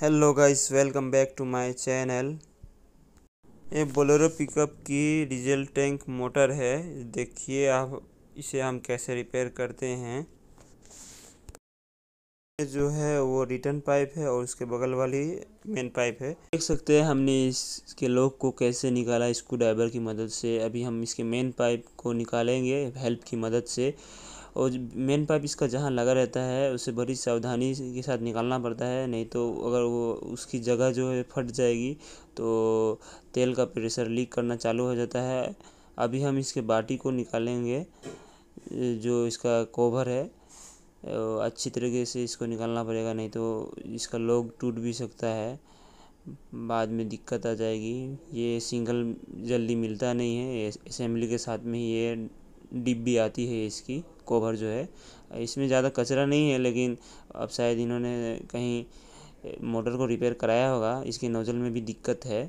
hello guys welcome back to my channel ये Bolero pickup की diesel tank motor है देखिए आप इसे हम कैसे रिपेयर करते हैं जो है वो रिटर्न पाइप है और उसके बगल वाली मेन पाइप है देख सकते हैं हमने इसके लोक को कैसे निकाला इसको ड्राइवर की मदद से अभी हम इसके मेन पाइप को निकालेंगे हेल्प की मदद से और मेन पाइप इसका जहाँ लगा रहता है उसे बड़ी सावधानी के साथ निकालना पड़ता है नहीं तो अगर वो उसकी जगह जो है फट जाएगी तो तेल का प्रेशर लीक करना चालू हो जाता है अभी हम इसके बाटी को निकालेंगे जो इसका कोवर है अच्छी तरीके से इसको निकालना पड़ेगा नहीं तो इसका लोग टूट भी सकता है बाद में दिक्कत आ जाएगी ये सिंगल जल्दी मिलता नहीं है असेंबली के साथ में ये डिब्बी भी आती है इसकी कवर जो है इसमें ज़्यादा कचरा नहीं है लेकिन अब शायद इन्होंने कहीं मोटर को रिपेयर कराया होगा इसकी नोज़ल में भी दिक्कत है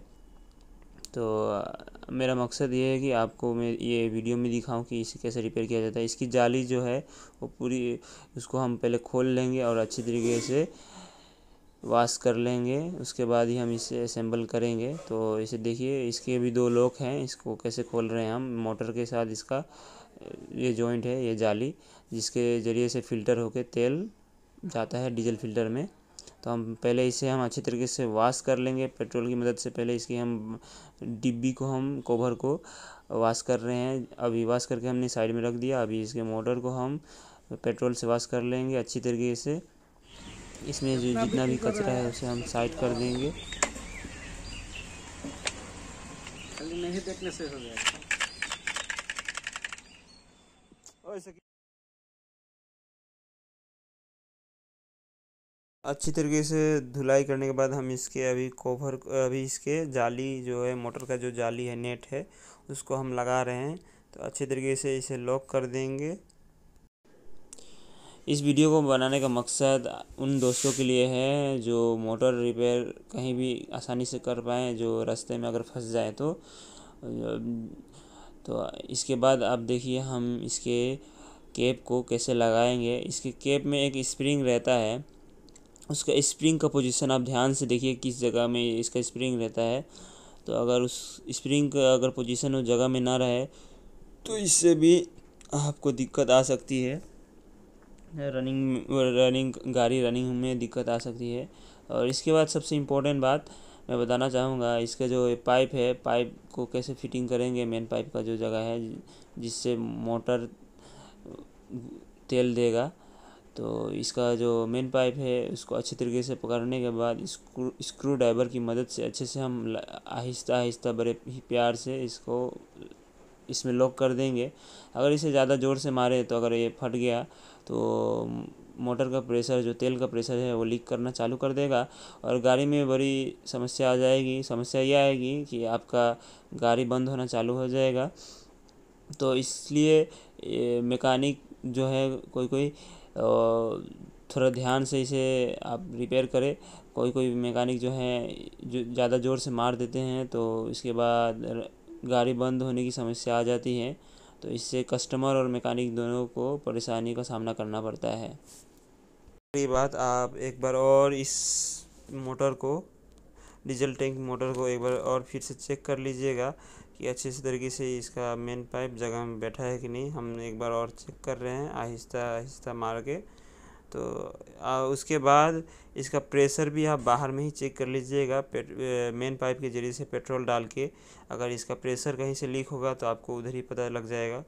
तो मेरा मकसद ये है कि आपको मैं ये वीडियो में दिखाऊं कि इसे कैसे रिपेयर किया जाता है इसकी जाली जो है वो पूरी उसको हम पहले खोल लेंगे और अच्छी तरीके से वाश कर लेंगे उसके बाद ही हम इसे असेंबल करेंगे तो इसे देखिए इसके भी दो लोग हैं इसको कैसे खोल रहे हैं हम मोटर के साथ इसका ये जॉइंट है ये जाली जिसके ज़रिए से फ़िल्टर होके तेल जाता है डीजल फिल्टर में तो हम पहले इसे हम अच्छे तरीके से वाश कर लेंगे पेट्रोल की मदद से पहले इसकी हम डिब्बी को हम कोभर को वाश कर रहे हैं अभी वाश करके हमने साइड में रख दिया अभी इसके मोटर को हम पेट्रोल से वाश कर लेंगे अच्छी तरीके से इसमें जो जितना भी कचरा है उसे हम साइड कर देंगे नहीं देखने से हो गया अच्छी तरीके से धुलाई करने के बाद हम इसके अभी कोवर अभी इसके जाली जो है मोटर का जो जाली है नेट है उसको हम लगा रहे हैं तो अच्छी तरीके से इसे लॉक कर देंगे इस वीडियो को बनाने का मकसद उन दोस्तों के लिए है जो मोटर रिपेयर कहीं भी आसानी से कर पाएँ जो रास्ते में अगर फंस जाए तो तो इसके बाद आप देखिए हम इसके केप को कैसे लगाएंगे इसके केप में एक स्प्रिंग रहता है उसका स्प्रिंग का पोजीशन आप ध्यान से देखिए किस जगह में इसका स्प्रिंग रहता है तो अगर उस स्प्रिंग का अगर पोजीशन उस जगह में ना रहे तो इससे भी आपको दिक्कत आ सकती है रनिंग रनिंग गाड़ी रनिंग में दिक्कत आ सकती है और इसके बाद सबसे इम्पोर्टेंट बात मैं बताना चाहूँगा इसका जो पाइप है पाइप को कैसे फिटिंग करेंगे मेन पाइप का जो जगह है जिससे मोटर तेल देगा तो इसका जो मेन पाइप है उसको अच्छे तरीके से पकड़ने के बाद स्क्रू स्क्रू ड्राइवर की मदद से अच्छे से हम आहिस्ता आहिस्ता बड़े ही प्यार से इसको इसमें लॉक कर देंगे अगर इसे ज़्यादा ज़ोर से मारे तो अगर ये फट गया तो मोटर का प्रेशर जो तेल का प्रेशर है वो लीक करना चालू कर देगा और गाड़ी में बड़ी समस्या आ जाएगी समस्या ये आएगी कि आपका गाड़ी बंद होना चालू हो जाएगा तो इसलिए मैकेनिक जो है कोई कोई थोड़ा ध्यान से इसे आप रिपेयर करें कोई कोई मैकेनिक जो है जो ज़्यादा ज़ोर से मार देते हैं तो इसके बाद गाड़ी बंद होने की समस्या आ जाती है तो इससे कस्टमर और मैकेनिक दोनों को परेशानी का सामना करना पड़ता है आखिरी बात आप एक बार और इस मोटर को डीजल टैंक मोटर को एक बार और फिर से चेक कर लीजिएगा कि अच्छे से तरीके से इसका मेन पाइप जगह में बैठा है कि नहीं हम एक बार और चेक कर रहे हैं आहिस्ता आहिस्ता मार के तो आ, उसके बाद इसका प्रेशर भी आप बाहर में ही चेक कर लीजिएगा मेन पाइप के जरिए से पेट्रोल डाल के अगर इसका प्रेशर कहीं से लीक होगा तो आपको उधर ही पता लग जाएगा